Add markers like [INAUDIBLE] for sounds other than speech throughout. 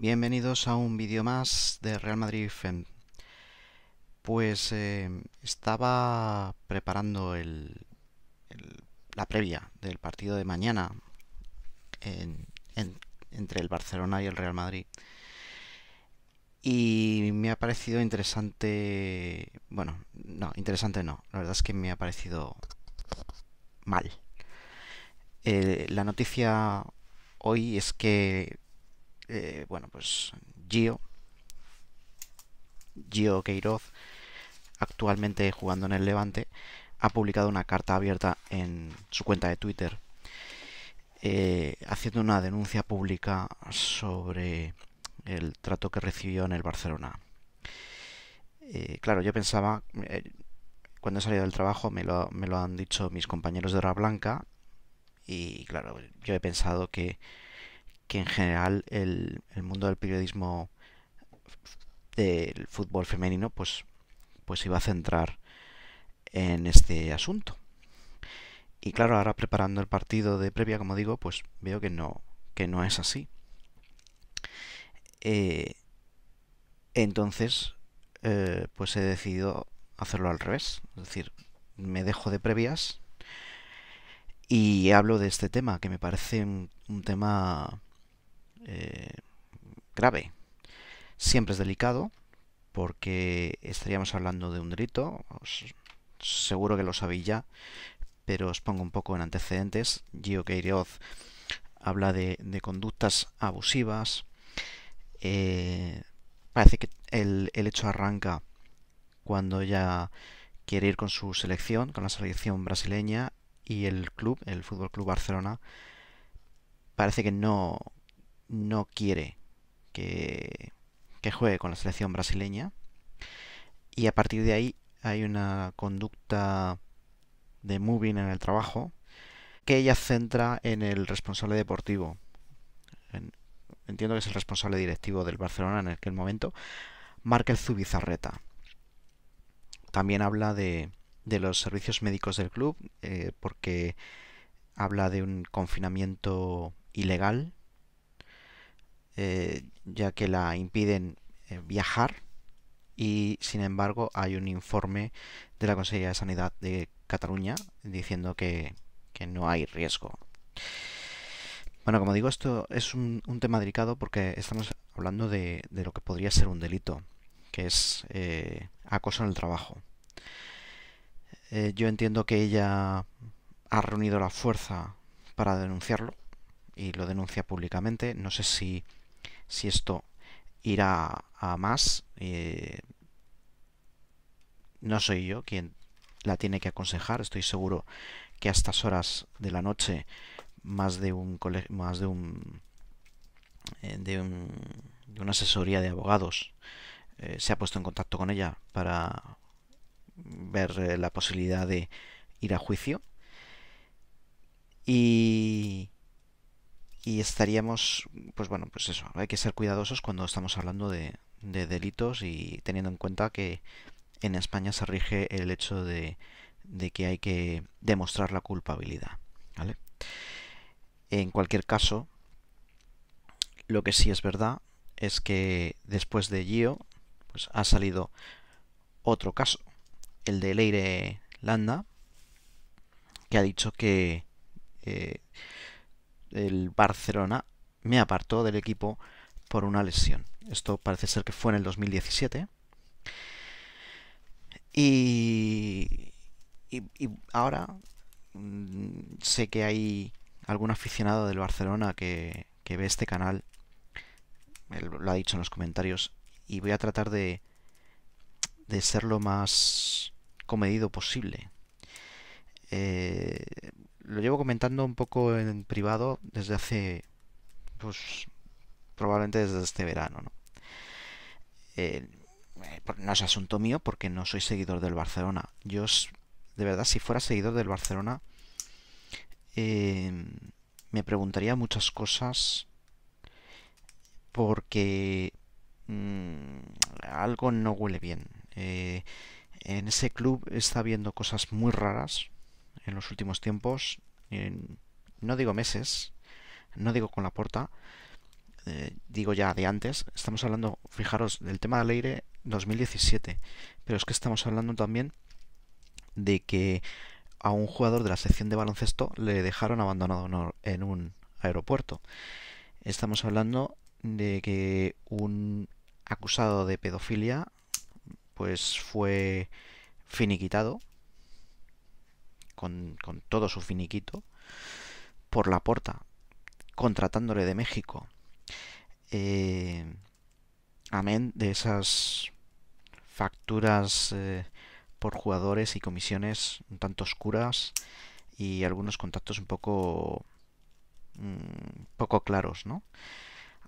Bienvenidos a un vídeo más de Real Madrid FEM. Pues eh, estaba preparando el, la previa del partido de mañana entre el Barcelona y el Real Madrid. Y me ha parecido interesante, bueno, no, interesante no, la verdad es que me ha parecido mal. Eh, la noticia hoy es que eh, bueno, pues Gio, Gio Queiroz, actualmente jugando en el Levante, ha publicado una carta abierta en su cuenta de Twitter eh, haciendo una denuncia pública sobre el trato que recibió en el Barcelona. Eh, claro, yo pensaba, cuando he salido del trabajo me lo, han dicho mis compañeros de hora blanca y claro, yo he pensado que que en general el, mundo del periodismo del fútbol femenino pues, pues iba a centrar en este asunto. Y claro, ahora preparando el partido de previa, como digo, pues veo que no, que no es así. Eh, entonces, eh, pues he decidido hacerlo al revés. Es decir, me dejo de previas y hablo de este tema, que me parece un tema eh, grave. Siempre es delicado porque estaríamos hablando de un delito, seguro que lo sabéis ya, pero os pongo un poco en antecedentes. Gio Queiroz habla de, conductas abusivas. Eh, parece que el, hecho arranca cuando ella quiere ir con su selección, con la selección brasileña, y el club, el Fútbol Club Barcelona, parece que no, no quiere que, juegue con la selección brasileña. Y a partir de ahí hay una conducta de moving en el trabajo que ella centra en el responsable deportivo. entiendo que es el responsable directivo del Barcelona en aquel momento, Márquez Zubizarreta. También habla de, de, los servicios médicos del club, eh, porque habla de un confinamiento ilegal eh, ya que la impiden eh, viajar y sin embargo hay un informe de la Consejería de Sanidad de Cataluña diciendo que, no hay riesgo. Bueno, como digo, esto es un, tema delicado porque estamos hablando de, de, lo que podría ser un delito, que es eh, acoso en el trabajo. yo entiendo que ella ha reunido la fuerza para denunciarlo y lo denuncia públicamente. No sé si si esto irá a más. Eh, no soy yo quien la tiene que aconsejar. Estoy seguro que a estas horas de la noche más de un más eh, de un, de, una asesoría de abogados eh, se ha puesto en contacto con ella para ver la posibilidad de ir a juicio y y estaríamos, pues bueno, pues eso, hay que ser cuidadosos cuando estamos hablando de, delitos y teniendo en cuenta que en España se rige el hecho de, que hay que demostrar la culpabilidad. ¿vale? En cualquier caso, lo que sí es verdad es que después de Gio pues, ha salido otro caso, el de Leire Landa, que ha dicho que eh, el Barcelona me apartó del equipo por una lesión. Esto parece ser que fue en el 2017. Y, y, ahora mm, sé que hay algún aficionado del Barcelona que, ve este canal, lo ha dicho en los comentarios, y voy a tratar de, de ser lo más comedido posible. Eh, lo llevo comentando un poco en privado desde hace, pues, probablemente desde este verano, ¿no? Eh, no es asunto mío porque no soy seguidor del Barcelona. Yo, de verdad, si fuera seguidor del Barcelona, em, me preguntaría muchas cosas porque mm, algo no huele bien. Eh, en ese club está viendo cosas muy raras, en los últimos tiempos, no digo meses, no digo con la porta, eh, digo ya de antes, estamos hablando, fijaros, del tema del aire 2017, pero es que estamos hablando también de que a un jugador de la sección de baloncesto le dejaron abandonado en un aeropuerto. Estamos hablando de que un acusado de pedofilia pues fue finiquitado con, todo su finiquito por la porta, contratándole de México. Eh, amén de esas facturas eh, por jugadores y comisiones un tanto oscuras y algunos contactos un poco mm, poco claros, ¿no?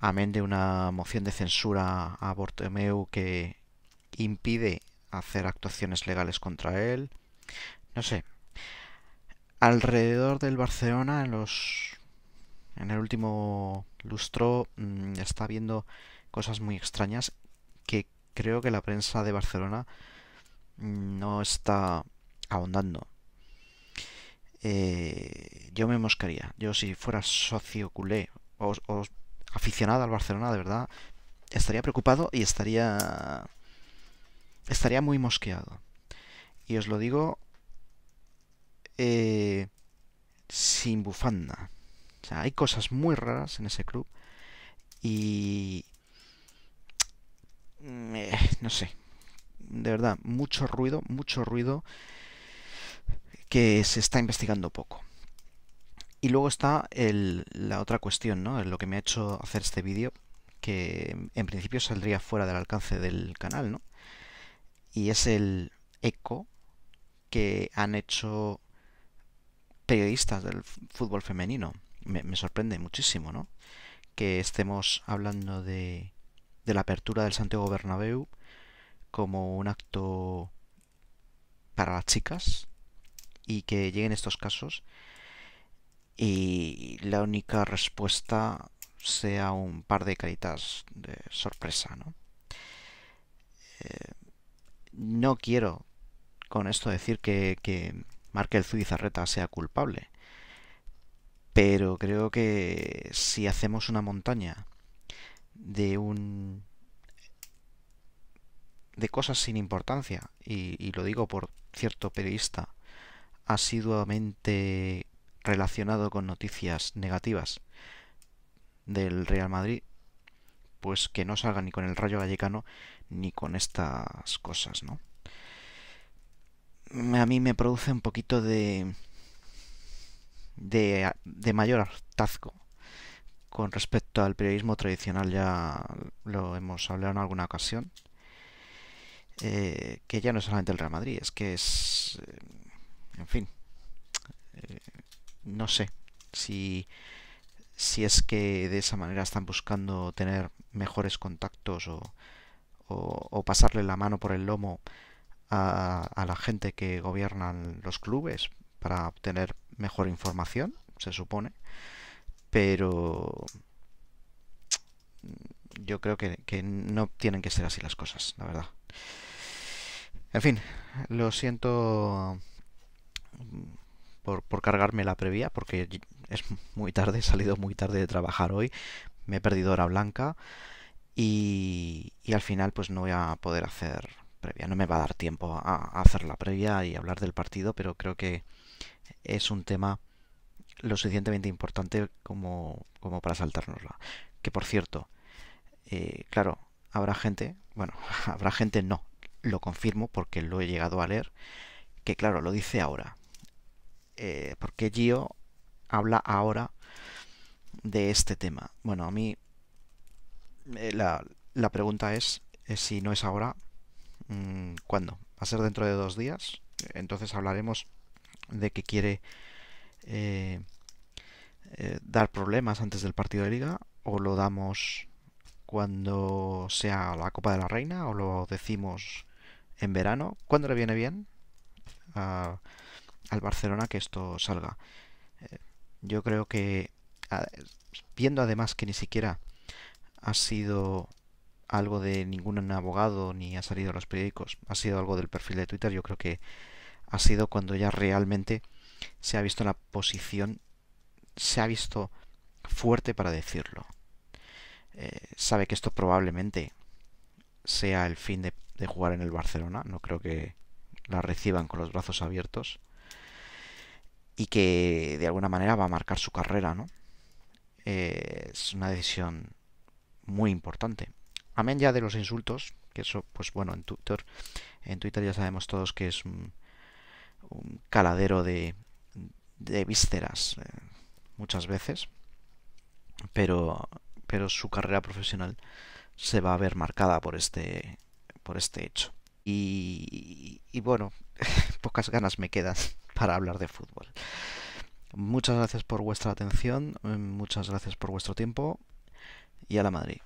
Amén de una moción de censura a Bortomeu que impide hacer actuaciones legales contra él. No sé, alrededor del Barcelona en los en el último lustro mm, está viendo cosas muy extrañas que creo que la prensa de Barcelona mm, no está ahondando. Eh, yo me moscaría. Yo si fuera socio culé o, aficionado al Barcelona, de verdad, estaría preocupado y estaría estaría muy mosqueado. Y os lo digo eh, sin bufanda. O sea, hay cosas muy raras en ese club y... Mm, eh, no sé. De verdad, mucho ruido, mucho ruido que se está investigando poco. Y luego está la otra cuestión, ¿no? Lo que me ha hecho hacer este vídeo, que en principio saldría fuera del alcance del canal, ¿no? Y es el eco que han hecho periodistas del fútbol femenino. Me, sorprende muchísimo, ¿no? Que estemos hablando de, la apertura del Santiago Bernabéu como un acto para las chicas y que lleguen estos casos y la única respuesta sea un par de caritas de sorpresa, ¿no? Eh, no quiero con esto decir que, el Zubizarreta sea culpable. Pero creo que si hacemos una montaña de un de cosas sin importancia, y, lo digo por cierto periodista asiduamente relacionado con noticias negativas del Real Madrid, pues que no salga ni con el Rayo Gallecano ni con estas cosas, ¿no? a mí me produce un poquito de, de, mayor hartazgo con respecto al periodismo tradicional, ya lo hemos hablado en alguna ocasión, eh, que ya no es solamente el Real Madrid, es que es, eh, en fin, eh, no sé si, es que de esa manera están buscando tener mejores contactos o, o pasarle la mano por el lomo a, la gente que gobiernan los clubes para obtener mejor información, se supone, pero yo creo que, no tienen que ser así las cosas, la verdad. En fin, lo siento por, por, cargarme la previa, porque es muy tarde, he salido muy tarde de trabajar hoy, me he perdido hora blanca y, y al final pues no voy a poder hacer previa. No me va a dar tiempo a, hacer la previa y hablar del partido, pero creo que es un tema lo suficientemente importante como, como para saltárnosla. Que por cierto, eh, claro, habrá gente, bueno, [LAUGHS] habrá gente no, lo confirmo porque lo he llegado a leer, que claro, lo dice ahora. Eh, porque Gio habla ahora de este tema. Bueno, a mí eh, la, pregunta es si no es ahora, Mm, ¿Cuándo? Va a ser dentro de dos días. Entonces hablaremos de que quiere eh, eh, dar problemas antes del partido de liga o lo damos cuando sea la Copa de la Reina o lo decimos en verano. ¿Cuándo le viene bien al Barcelona que esto salga? Eh, yo creo que, viendo además que ni siquiera ha sido algo de ningún abogado ni ha salido a los periódicos, ha sido algo del perfil de Twitter, yo creo que ha sido cuando ya realmente se ha visto la posición, se ha visto fuerte para decirlo. Eh, sabe que esto probablemente sea el fin de, jugar en el Barcelona, no creo que la reciban con los brazos abiertos y que de alguna manera va a marcar su carrera, ¿no? Eh, es una decisión muy importante amén ya de los insultos, que eso, pues bueno, en Twitter, en Twitter ya sabemos todos que es un, caladero de, de vísceras eh, muchas veces, pero, pero su carrera profesional se va a ver marcada por este, por este hecho. Y, y bueno, [LAUGHS] pocas ganas me quedan [LAUGHS] para hablar de fútbol. Muchas gracias por vuestra atención, eh, muchas gracias por vuestro tiempo y a la Madrid.